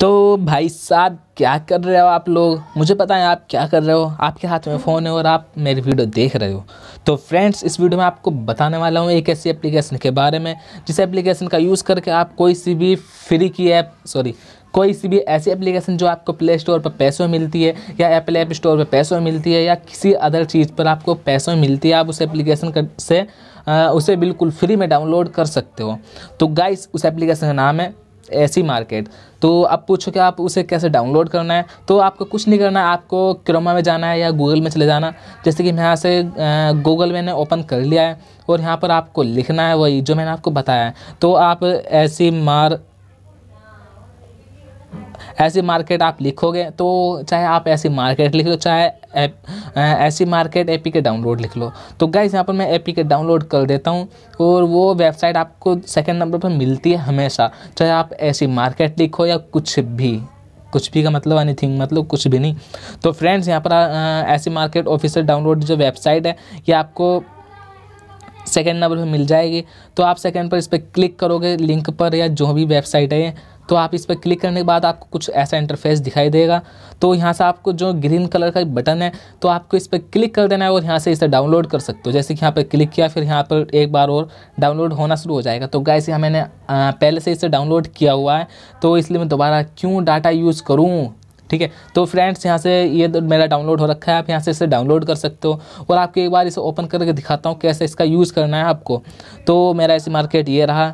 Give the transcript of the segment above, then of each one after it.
तो भाई साहब क्या कर रहे हो आप लोग मुझे पता है आप क्या कर रहे हो आपके हाथ में फ़ोन है और आप मेरी वीडियो देख रहे हो तो फ्रेंड्स इस वीडियो में आपको बताने वाला हूँ एक ऐसी एप्लीकेशन के बारे में जिस एप्लीकेशन का यूज़ करके आप कोई सी भी फ्री की ऐप सॉरी कोई सी भी ऐसी एप्लीकेशन जो आपको प्ले स्टोर पर पैसों मिलती है या एप्पल ऐप स्टोर पर पैसों मिलती है या किसी अदर चीज़ पर आपको पैसों मिलती है आप उस एप्लीकेशन से उसे बिल्कुल फ्री में डाउनलोड कर सकते हो तो गाइस उस एप्लीकेशन का नाम है ऐसी मार्केट तो आप पूछो कि आप उसे कैसे डाउनलोड करना है तो आपको कुछ नहीं करना है आपको क्रोमा में जाना है या गूगल में चले जाना जैसे कि मैं यहाँ से गूगल मैंने ओपन कर लिया है और यहाँ पर आपको लिखना है वही जो मैंने आपको बताया है तो आप ऐसी मार ऐसी मार्केट आप लिखोगे तो चाहे आप ऐसी मार्केट लिख लो चाहे ऐसी मार्केट एपी के डाउनलोड लिख लो तो गाइज यहाँ पर मैं एपी के डाउनलोड कर देता हूँ और वो वेबसाइट आपको सेकेंड नंबर पर मिलती है हमेशा चाहे आप ऐसी मार्केट लिखो या कुछ भी कुछ भी का मतलब एनी थिंग मतलब कुछ भी नहीं तो फ्रेंड्स यहाँ पर ऐसी मार्केट ऑफिसर डाउनलोड जो वेबसाइट है ये आपको सेकेंड नंबर पर मिल जाएगी तो आप सेकेंड पर इस पर क्लिक करोगे लिंक पर या जो भी वेबसाइट है तो आप इस पर क्लिक करने के बाद आपको कुछ ऐसा इंटरफेस दिखाई देगा तो यहाँ से आपको जो ग्रीन कलर का बटन है तो आपको इस पर क्लिक कर देना है और यहाँ से इसे डाउनलोड कर सकते हो जैसे कि यहाँ पर क्लिक किया फिर यहाँ पर एक बार और डाउनलोड होना शुरू हो जाएगा तो गाय यहाँ मैंने पहले से इसे डाउनलोड किया हुआ है तो इसलिए मैं दोबारा क्यों डाटा यूज़ करूँ ठीक है तो फ्रेंड्स यहाँ से ये तो मेरा डाउनलोड हो रखा है आप यहाँ से इसे डाउनलोड कर सकते हो और आपको एक बार इसे ओपन करके दिखाता हूँ कैसे इसका यूज़ करना है आपको तो मेरा ऐसे मार्केट ये रहा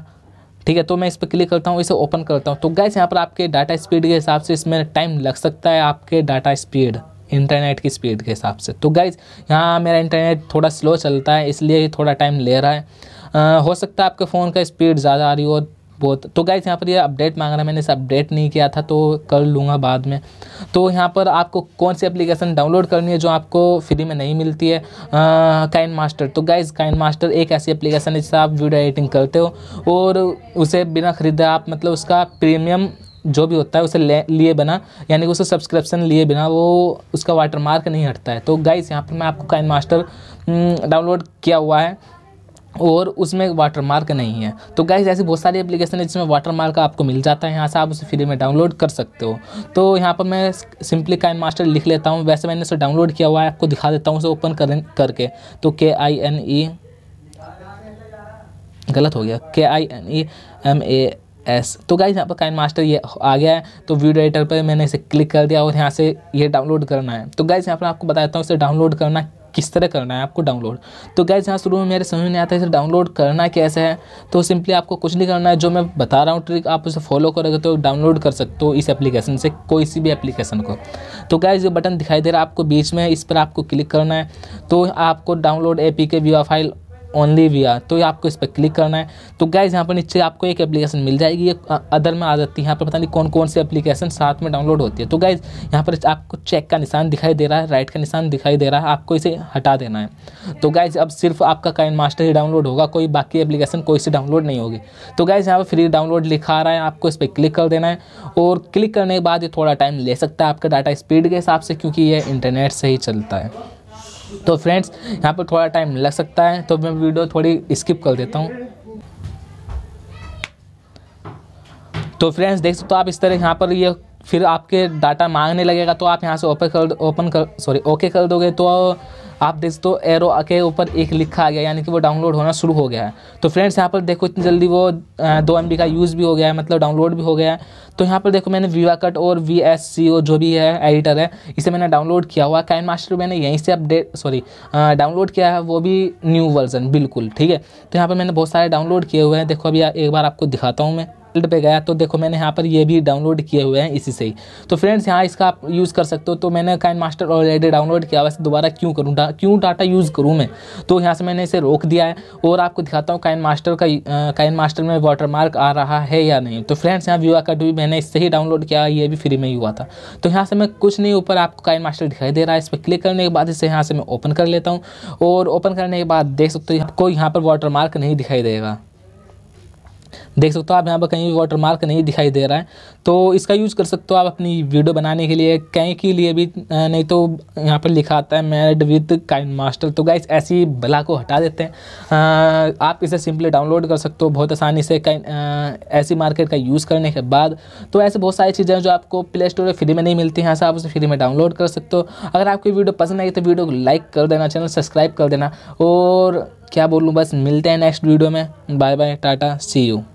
ठीक है तो मैं इस पर क्लिक करता हूँ इसे ओपन करता हूँ तो गैस यहाँ पर आपके डाटा स्पीड के हिसाब से इसमें टाइम लग सकता है आपके डाटा स्पीड इंटरनेट की स्पीड के हिसाब से तो गैस यहाँ मेरा इंटरनेट थोड़ा स्लो चलता है इसलिए थोड़ा टाइम ले रहा है आ, हो सकता है आपके फ़ोन का स्पीड ज़्यादा आ रही हो बहुत तो गाइज यहाँ पर ये यह अपडेट मांग रहा है मैंने इसे अपडेट नहीं किया था तो कर लूँगा बाद में तो यहाँ पर आपको कौन सी एप्लीकेशन डाउनलोड करनी है जो आपको फ्री में नहीं मिलती है काइन मास्टर तो गाइज काइन मास्टर एक ऐसी एप्लीकेशन है जिससे आप वीडियो एडिटिंग करते हो और उसे बिना खरीदे आप मतलब उसका प्रीमियम जो भी होता है उसे लिए बिना यानी कि उसे सब्सक्रिप्शन लिए बिना वो उसका वाटर मार्क नहीं हटता है तो गाइज़ यहाँ पर मैं आपको काइन मास्टर डाउनलोड किया हुआ है और उसमें वाटर मार्क नहीं है तो गाइज ऐसी बहुत सारी एप्लीकेशन है जिसमें वाटर मार्क आपको मिल जाता है यहाँ से आप उसे फ्री में डाउनलोड कर सकते हो तो यहाँ पर मैं सिंपली काइन मास्टर लिख लेता हूँ वैसे मैंने उसे डाउनलोड किया हुआ है आपको दिखा देता हूँ उसे ओपन कर करके तो के आई एन ई गलत हो गया K I N E M A S तो गाइज यहाँ पर काइन मास्टर ये आ गया है तो वीडियो एडिटर पर मैंने इसे क्लिक कर दिया और यहाँ से ये डाउनलोड करना है तो गाइज यहाँ पर आपको बता देता हूँ इसे डाउनलोड करना किस तरह करना है आपको डाउनलोड तो गैस यहाँ शुरू में मेरे समझ नहीं आता है इसे डाउनलोड करना कैसे है तो सिंपली आपको कुछ नहीं करना है जो मैं बता रहा हूँ ट्रिक आप उसे फॉलो करोगे तो डाउनलोड कर सकते हो इस एप्लीकेशन से कोई सी भी एप्लीकेशन को तो गैस ये बटन दिखाई दे रहा है आपको बीच में इस पर आपको क्लिक करना है तो आपको download A P K file only V R तो ये आपको इस पर क्लिक करना है तो गाइज यहाँ पर नीचे आपको एक एप्लीकेशन मिल जाएगी ये अदर में आ जाती है यहाँ पर पता नहीं कौन कौन सी एप्लीकेशन साथ में डाउनलोड होती है तो गाइज यहाँ पर आपको चेक का निशान दिखाई दे रहा है राइट का निशान दिखाई दे रहा है आपको इसे हटा देना है तो गाइज अब सिर्फ आपका काइन मास्टर ही डाउनलोड होगा कोई बाकी एप्लीकेशन कोई से डाउनलोड नहीं होगी तो गाइज यहाँ पर फ्री डाउनलोड लिखा रहा है आपको इस पर क्लिक कर देना है और क्लिक करने के बाद ये थोड़ा टाइम ले सकता है आपका डाटा स्पीड के हिसाब से क्योंकि ये इंटरनेट से ही चलता है तो फ्रेंड्स यहाँ पर थोड़ा टाइम लग सकता है तो मैं वीडियो थोड़ी स्किप कर देता हूँ तो फ्रेंड्स देख सकते हो आप इस तरह यहाँ पर ये फिर आपके डाटा मांगने लगेगा तो आप यहाँ से ओपन कर ओपन कर सॉरी ओके कर दोगे तो आप देख तो एरो के ऊपर एक लिखा आ गया यानी कि वो डाउनलोड होना शुरू हो गया है तो फ्रेंड्स यहाँ पर देखो इतनी जल्दी वो दो एम का यूज़ भी हो गया है मतलब डाउनलोड भी हो गया है तो यहाँ पर देखो मैंने वीवा कट और वी एस सी ओ जो भी है एडिटर है इसे मैंने डाउनलोड किया हुआ काइन मास्टर मैंने यहीं से अपडेट सॉरी डाउनलोड किया है वो भी न्यू वर्जन बिल्कुल ठीक है तो यहाँ पर मैंने बहुत सारे डाउनलोड किए हुए हैं देखो अभी एक बार आपको दिखाता हूँ मैं वेबसाइट पे गया तो देखो मैंने यहाँ पर ये भी डाउनलोड किए हुए हैं इसी से ही तो फ्रेंड्स यहाँ इसका आप यूज़ कर सकते हो तो मैंने काइन मास्टर ऑलरेडी डाउनलोड किया वैसे दोबारा क्यों करूँ डा, क्यों डाटा यूज़ करूँ मैं तो यहाँ से मैंने इसे रोक दिया है और आपको दिखाता हूँ काइन मास्टर का काइन मास्टर में वाटर मार्क आ रहा है या नहीं तो फ्रेंड्स यहाँ व्यू कट भी मैंने इससे ही डाउनलोड किया ये भी फ्री में ही हुआ था तो यहाँ से मैं कुछ नहीं ऊपर आपको काइन मास्टर दिखाई दे रहा है इस पर क्लिक करने के बाद इसे यहाँ से मैं ओपन कर लेता हूँ और ओपन करने के बाद देख सकते हो आपको यहाँ पर वाटरमार्क नहीं दिखाई देगा देख सकते हो आप यहाँ पर कहीं भी वाटर मार्क नहीं दिखाई दे रहा है तो इसका यूज़ कर सकते हो आप अपनी वीडियो बनाने के लिए कहीं के लिए भी नहीं तो यहाँ पर लिखा आता है मैरिड विद काइन मास्टर तो गाइस ऐसी बला को हटा देते हैं आप इसे सिंपली डाउनलोड कर सकते हो बहुत आसानी से काइन ऐसी मार्केट का यूज़ करने के बाद तो ऐसे बहुत सारी चीज़ें जो आपको प्ले स्टोर फ्री में नहीं मिलती हैं ऐसा आप उसे फ्री में डाउनलोड कर सकते हो अगर आपकी वीडियो पसंद आई तो वीडियो को लाइक कर देना चैनल सब्सक्राइब कर देना और क्या बोलूँ बस मिलते हैं नेक्स्ट वीडियो में bye bye tata see you